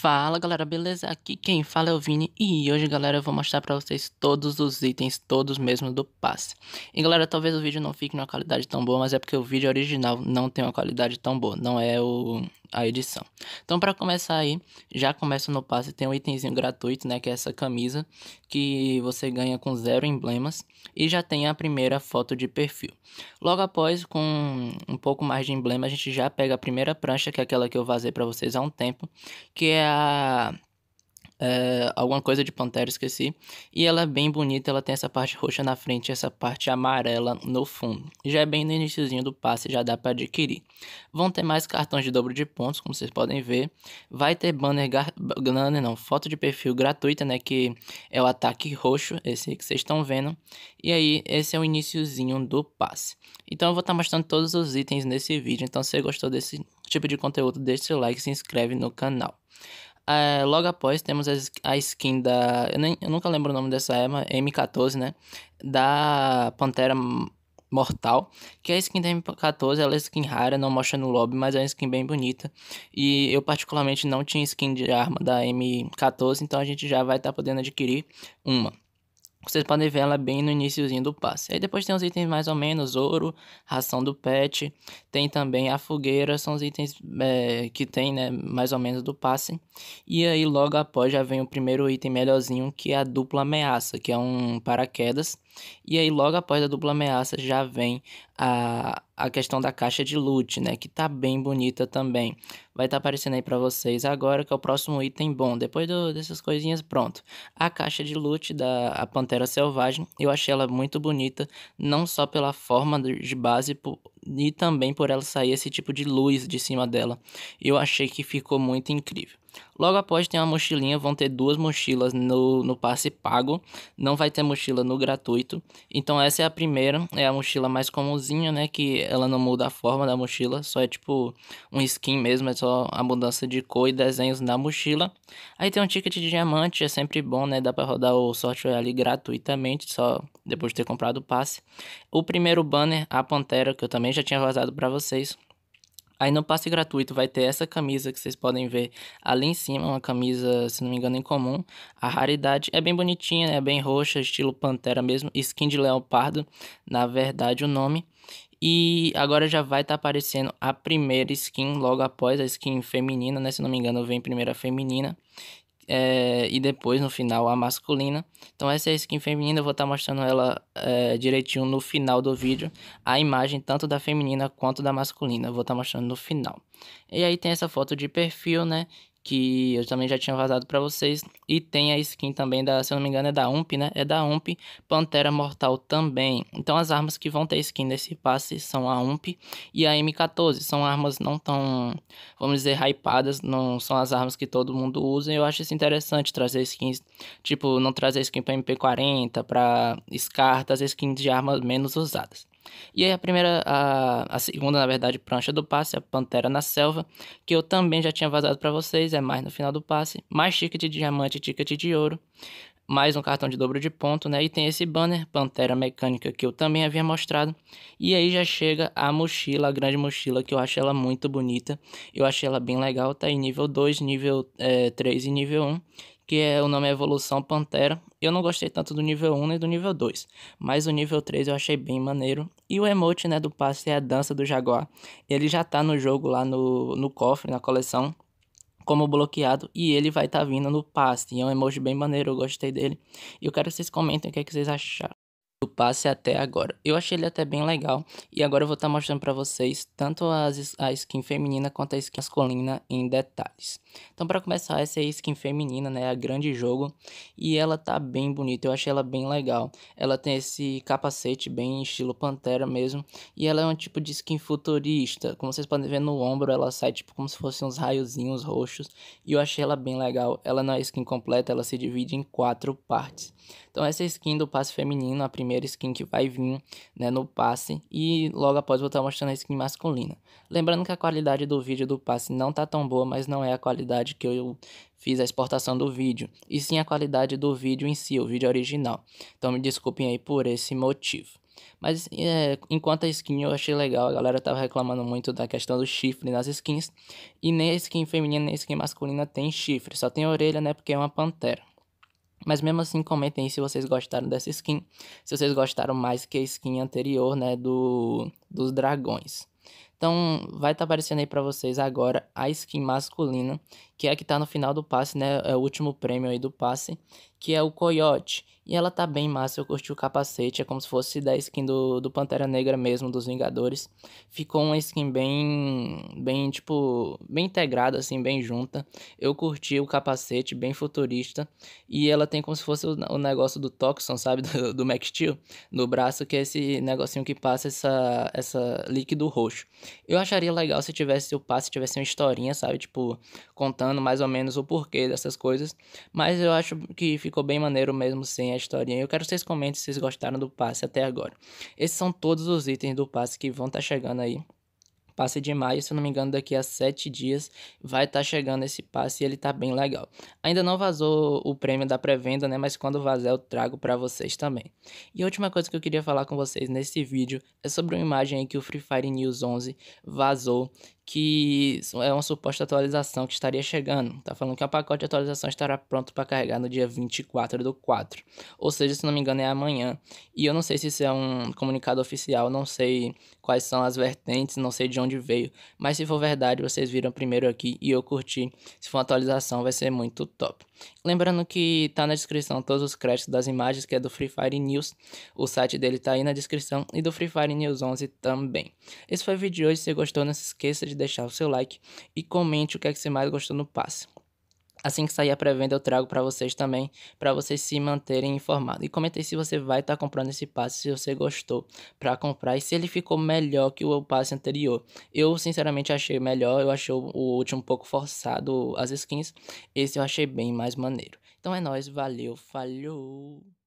Fala galera, beleza? Aqui quem fala é o Vini e hoje galera eu vou mostrar pra vocês todos os itens, todos mesmo do passe. E galera, talvez o vídeo não fique numa qualidade tão boa, mas é porque o vídeo original não tem uma qualidade tão boa, não é o a edição. Então, para começar aí, já começa no passe, tem um itemzinho gratuito, né, que é essa camisa que você ganha com zero emblemas e já tem a primeira foto de perfil. Logo após, com um pouco mais de emblema, a gente já pega a primeira prancha, que é aquela que eu vazei para vocês há um tempo, que é a é, alguma coisa de Pantera, esqueci. E ela é bem bonita, ela tem essa parte roxa na frente e essa parte amarela no fundo. Já é bem no iníciozinho do passe, já dá para adquirir. Vão ter mais cartões de dobro de pontos, como vocês podem ver. Vai ter banner, banner não, foto de perfil gratuita, né, que é o ataque roxo, esse que vocês estão vendo. E aí, esse é o iníciozinho do passe. Então eu vou estar tá mostrando todos os itens nesse vídeo, então se você gostou desse tipo de conteúdo, deixe seu like e se inscreve no canal. Ah, logo após temos a skin da. Eu, nem, eu nunca lembro o nome dessa arma, M14, né? Da Pantera Mortal, que é a skin da M14, ela é skin rara, não mostra no lobby, mas é uma skin bem bonita. E eu particularmente não tinha skin de arma da M14, então a gente já vai estar tá podendo adquirir uma. Vocês podem ver ela bem no iníciozinho do passe. Aí depois tem os itens mais ou menos, ouro, ração do pet, tem também a fogueira, são os itens é, que tem, né, mais ou menos do passe. E aí logo após já vem o primeiro item melhorzinho, que é a dupla ameaça, que é um paraquedas. E aí logo após a dupla ameaça já vem a, a questão da caixa de loot, né? Que tá bem bonita também. Vai estar tá aparecendo aí para vocês agora, que é o próximo item bom. Depois do, dessas coisinhas, pronto. A caixa de loot da a Pantera Selvagem, eu achei ela muito bonita, não só pela forma de base, por, e também por ela sair esse tipo de luz de cima dela. Eu achei que ficou muito incrível. Logo após tem uma mochilinha, vão ter duas mochilas no, no passe pago, não vai ter mochila no gratuito. Então essa é a primeira, é a mochila mais comumzinha, né, que ela não muda a forma da mochila, só é tipo um skin mesmo, é só a mudança de cor e desenhos na mochila. Aí tem um ticket de diamante, é sempre bom, né, dá para rodar o software ali gratuitamente, só depois de ter comprado o passe. O primeiro banner, a Pantera, que eu também já tinha vazado para vocês, Aí no passe gratuito vai ter essa camisa que vocês podem ver ali em cima, uma camisa, se não me engano, em comum. A raridade é bem bonitinha, né? é bem roxa, estilo pantera mesmo, skin de leopardo, na verdade o nome. E agora já vai estar tá aparecendo a primeira skin logo após a skin feminina, né? Se não me engano, vem primeira feminina é, e depois no final a masculina. Então essa é a skin feminina, eu vou estar tá mostrando ela é, direitinho no final do vídeo, a imagem tanto da feminina quanto da masculina, eu vou estar tá mostrando no final. E aí tem essa foto de perfil, né, que eu também já tinha vazado para vocês. E tem a skin também da, se eu não me engano, é da UMP, né? É da UMP, Pantera Mortal também. Então as armas que vão ter skin nesse passe são a UMP e a M14. São armas não tão, vamos dizer, hypadas, não são as armas que todo mundo usa. E eu acho isso interessante trazer skins, tipo, não trazer skin para MP40, para Scar, trazer skins de armas menos usadas. E aí a primeira, a, a segunda, na verdade, prancha do passe, a Pantera na Selva, que eu também já tinha vazado para vocês, é mais no final do passe, mais ticket de diamante e ticket de ouro mais um cartão de dobro de ponto, né? E tem esse banner Pantera Mecânica que eu também havia mostrado. E aí já chega a mochila, a grande mochila, que eu acho ela muito bonita. Eu achei ela bem legal, tá em nível 2, nível é, 3 e nível 1, que é o nome é Evolução Pantera. Eu não gostei tanto do nível 1 nem do nível 2, mas o nível 3 eu achei bem maneiro. E o emote, né, do passe é a dança do jaguar. Ele já tá no jogo lá no, no cofre, na coleção como bloqueado e ele vai estar tá vindo no passe. é um emoji bem maneiro, eu gostei dele. E eu quero que vocês comentem o que, é que vocês acharam do passe até agora. Eu achei ele até bem legal e agora eu vou estar tá mostrando para vocês tanto as, a skin feminina quanto a skin masculina em detalhes. Então para começar, essa é a skin feminina, né, a grande jogo, e ela tá bem bonita, eu achei ela bem legal. Ela tem esse capacete bem estilo pantera mesmo, e ela é um tipo de skin futurista. Como vocês podem ver no ombro, ela sai tipo como se fossem uns raiozinhos roxos, e eu achei ela bem legal. Ela não é skin completa, ela se divide em quatro partes. Então essa é a skin do passe feminino, a primeira primeira skin que vai vir né, no passe e logo após vou estar mostrando a skin masculina. Lembrando que a qualidade do vídeo do passe não tá tão boa, mas não é a qualidade que eu fiz a exportação do vídeo, e sim a qualidade do vídeo em si, o vídeo original. Então me desculpem aí por esse motivo. Mas é, enquanto a skin eu achei legal, a galera tava reclamando muito da questão do chifre nas skins. E nem a skin feminina nem a skin masculina tem chifre, só tem orelha, né? Porque é uma pantera. Mas mesmo assim, comentem aí se vocês gostaram dessa skin. Se vocês gostaram mais que a skin anterior, né, do, dos dragões. Então, vai estar tá aparecendo aí para vocês agora a skin masculina que é a que tá no final do passe, né? É o último prêmio aí do passe, que é o Coyote. E ela tá bem massa, eu curti o capacete, é como se fosse da skin do, do Pantera Negra mesmo, dos Vingadores. Ficou uma skin bem, bem, tipo, bem integrada, assim, bem junta. Eu curti o capacete, bem futurista. E ela tem como se fosse o, o negócio do Toxon, sabe, do, do Max Steel, no braço, que é esse negocinho que passa essa, essa líquido roxo. Eu acharia legal se tivesse o passe, tivesse uma historinha, sabe, tipo, contando explicando mais ou menos o porquê dessas coisas, mas eu acho que ficou bem maneiro mesmo sem a historinha. Eu quero que vocês comentem se vocês gostaram do passe até agora. Esses são todos os itens do passe que vão estar tá chegando aí passe de maio, se eu não me engano, daqui a sete dias vai estar tá chegando esse passe e ele tá bem legal. Ainda não vazou o prêmio da pré-venda, né? Mas quando vazar eu trago para vocês também. E a última coisa que eu queria falar com vocês nesse vídeo é sobre uma imagem aí que o Free Fire News 11 vazou que é uma suposta atualização que estaria chegando. Tá falando que o pacote de atualização estará pronto para carregar no dia 24 do 4. Ou seja, se não me engano, é amanhã. E eu não sei se isso é um comunicado oficial, não sei quais são as vertentes, não sei de onde veio. Mas se for verdade, vocês viram primeiro aqui e eu curti. Se for uma atualização, vai ser muito top. Lembrando que tá na descrição todos os créditos das imagens, que é do Free Fire News. O site dele tá aí na descrição e do Free Fire News 11 também. Esse foi o vídeo de hoje. Se gostou, não se esqueça de deixar o seu like e comente o que é que você mais gostou no passe. Assim que sair a pré-venda, eu trago para vocês também, para vocês se manterem informados. E comentei se você vai estar tá comprando esse passe, se você gostou para comprar e se ele ficou melhor que o passe anterior. Eu, sinceramente, achei melhor. Eu achei o último um pouco forçado, as skins. Esse eu achei bem mais maneiro. Então é nóis, valeu, falhou!